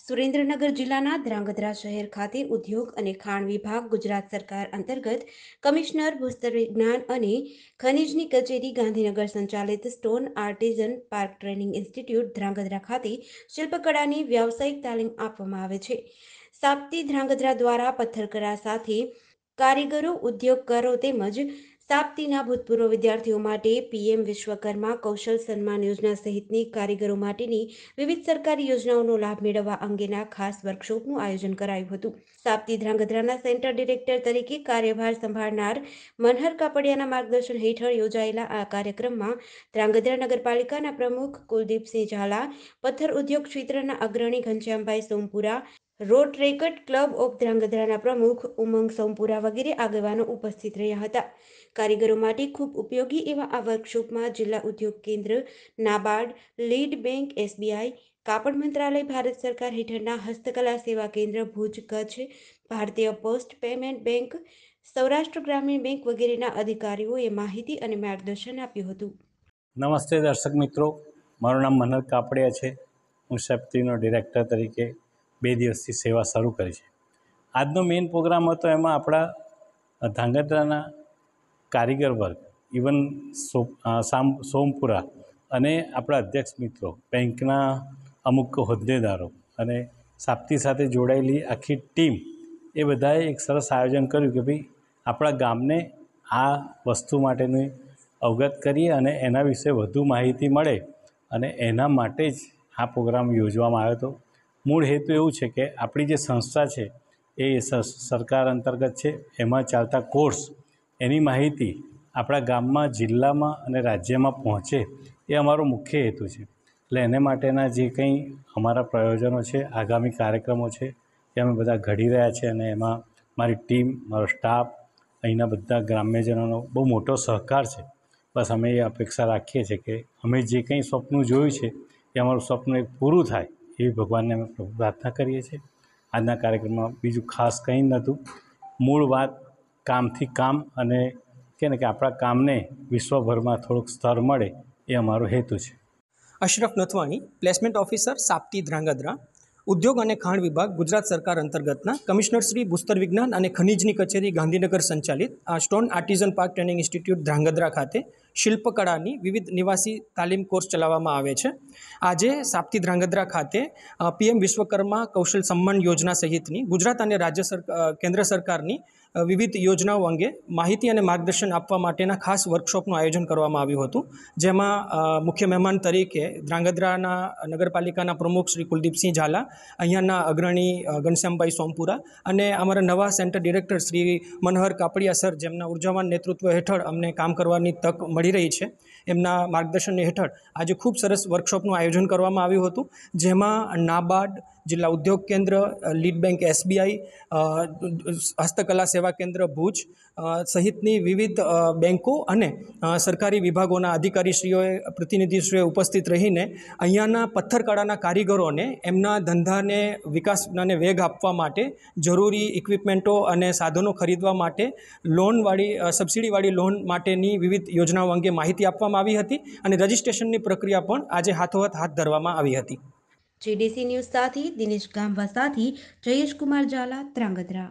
સુરેન્દ્રનગર જિલ્લાના ધ્રાંગધ્રા શહેર ખાતે ઉદ્યોગ અને ખાણ વિભાગ ગુજરાત સરકાર અંતર્ગત કમિશનર ભૂસ્તર વિજ્ઞાન અને ખનિજની કચેરી ગાંધીનગર સંચાલિત stone artisan park training institute Dhrangadhra ખાતે શિલ્પકળાની વ્યાવસાયિક તાલીમ આપવામાં આવે છે સાપ્તી ધ્રાંગધ્રા દ્વારા પથ્થરકળા સાથે કારીગરો ઉદ્યોગકારો તેમજ તાપ્તીના ભૂતપૂર્વ વિદ્યાર્થીઓ માટે પીએમ વિશ્વકર્મા કૌશલ સન્માન યોજના સહિતની કારીગરો માટેની વિવિધ સરકારી યોજનાઓનો લાભ મેળવવા અંગેના ખાસ વર્કશોપનું આયોજન કરાયું હતું તાપ્તી ધ્રાંગધ્રાના સેન્ટર ડિરેક્ટર તરીકે કાર્યભાર સંભાળનાર મનહર કાપડિયાના માર્ગદર્શન હેઠળ યોજાયેલા આ કાર્યક્રમમાં ધ્રાંગધ્રા નગરપાલિકાના પ્રમુખ કુલદીપસિંહ ઝાલા પથ્થર ઉદ્યોગ ક્ષેત્રના અગ્રણી Ghanshyambhai Sompura Rotaract club of ધ્રાંગધ્રાના પ્રમુખ ઉમંગ સોમપુરા વગેરે આગેવાનો ઉપસ્થિત રહ્યા હતા કારીગરો માટે ખૂબ ઉપયોગી એવા આ વર્કશોપમાં જિલ્લા ઉદ્યોગ કેન્દ્ર નાબાર્ડ લીડ બેંક એસબીઆઈ કાપડ મંત્રાલય ભારત સરકાર હેઠળના હસ્તકલા સેવા કેન્દ્ર ભુજ કચ્છ ભારતીય પોસ્ટ પેમેન્ટ બેંક સૌરાષ્ટ્ર ગ્રામીણ બેંક વગેરેના અધિકારીઓએ માહિતી અને માર્ગદર્શન આપ્યું હતું નમસ્તે દર્શક મિત્રો મારું નામ મનોજ કાપડિયા છે હું સેફ્ટીનો ડિરેક્ટર તરીકે બે દિવસથી સેવા શરૂ કરી છે આજનો મેઇન પ્રોગ્રામ હતો એમાં આપણા ધાંગધ્રાના કારીગર વર્ગ ઇવન સો સામ સોમપુરા અને આપણા અધ્યક્ષ મિત્રો બેંકના અમુક હોદ્દેદારો અને સાપ્તી સાથે જોડાયેલી આખી ટીમ એ બધાએ એક સરસ આયોજન કર્યું કે ભાઈ આપણા ગામને આ વસ્તુ માટેની અવગત કરીએ અને એના વિશે વધુ માહિતી મળે અને એના માટે જ આ પ્રોગ્રામ યોજવામાં આવ્યો હતો મૂળ હેતુ એવું છે કે આપણી જે સંસ્થા છે એ સરકાર અંતર્ગત છે એમાં ચાલતા કોર્સ એની માહિતી આપણા ગામમાં જિલ્લામાં અને રાજ્યમાં પહોંચે એ અમારો મુખ્ય હેતુ છે એટલે એને માટેના જે કંઈ અમારા પ્રયોજનો છે આગામી કાર્યક્રમો છે એ અમે બધા ઘડી રહ્યા છે અને એમાં મારી ટીમ મારો સ્ટાફ અહીંના બધા ગ્રામ્યજનોનો બહુ મોટો સહકાર છે બસ અમે એ અપેક્ષા રાખીએ છીએ કે અમે જે કંઈ સ્વપ્ન જોયું છે એ અમારું સ્વપ્ન એક પૂરું થાય એવી ભગવાનને અમે પ્રાર્થના કરીએ છીએ આજના કાર્યક્રમમાં બીજું ખાસ કંઈ નહોતું મૂળ વાત કામથી કામ અને કહે ને કે આપણા કામને વિશ્વભરમાં થોડુંક સ્તર મળે એ અમારો હેતુ છે Ashraf Nathwani placement officer SAPTI Dhrangadhra ઉદ્યોગ અને ખાણ વિભાગ ગુજરાત સરકાર અંતર્ગતના કમિશનર શ્રી ભૂસ્તર વિજ્ઞાન અને ખનિજની કચેરી ગાંધીનગર સંચાલિત આ stone artisan park training institute Dhrangadhra ખાતે શિલ્પકળાની વિવિધ નિવાસી તાલીમ કોર્સ ચલાવવામાં આવે છે આજે સાપ્તી ધ્રાંગધ્રા ખાતે પીએમ વિશ્વકર્મા કૌશલ સન્માન યોજના સહિતની ગુજરાત અને રાજ્ય સરકાર કેન્દ્ર સરકારની વિવિધ યોજનાઓ અંગે માહિતી અને માર્ગદર્શન આપવા માટેના ખાસ વર્કશોપનું આયોજન કરવામાં આવ્યું હતું જેમાં મુખ્ય મહેમાન તરીકે ધ્રાંગધ્રાના નગરપાલિકાના પ્રમુખ શ્રી કુલદીપસિંહ ઝાલા અહીંયાના અગ્રણી ઘનશ્યામભાઈ સોમપુરા અને અમારા નવા centre director Shri Manhar Kapadia sir જેમના ઉર્જાવાન નેતૃત્વ હેઠળ અમને કામ કરવાની તક મળી રહી છે એમના માર્ગદર્શન હેઠળ આજે ખૂબ સરસ વર્કશોપનું આયોજન કરવામાં આવ્યું હતું જેમાં નાબાર્ડ જિલ્લા ઉદ્યોગ કેન્દ્ર લીડ બેંક એસબીઆઈ હસ્તકલા સેવા કેન્દ્ર ભુજ સહિતની વિવિધ બેન્કો અને સરકારી વિભાગોના અધિકારીશ્રીઓએ પ્રતિનિધિશ્રીઓએ ઉપસ્થિત રહીને અહીંયાના પથ્થરકળાના કારીગરોને એમના ધંધાને વિકાસ અને વેગ આપવા માટે જરૂરી ઇક્વિપમેન્ટો અને સાધનો ખરીદવા માટે લોનવાળી સબસિડીવાળી લોન માટેની વિવિધ યોજનાઓ અંગે માહિતી આપવામાં આવી હતી અને રજિસ્ટ્રેશનની પ્રક્રિયા પણ આજે હાથોહાથ હાથ ધરવામાં આવી હતી જેડીસી ન્યૂઝ સાથી દિનેશ ગામવા સાથી જયેશ કુમાર ઝાલા ત્રાંગધ્રા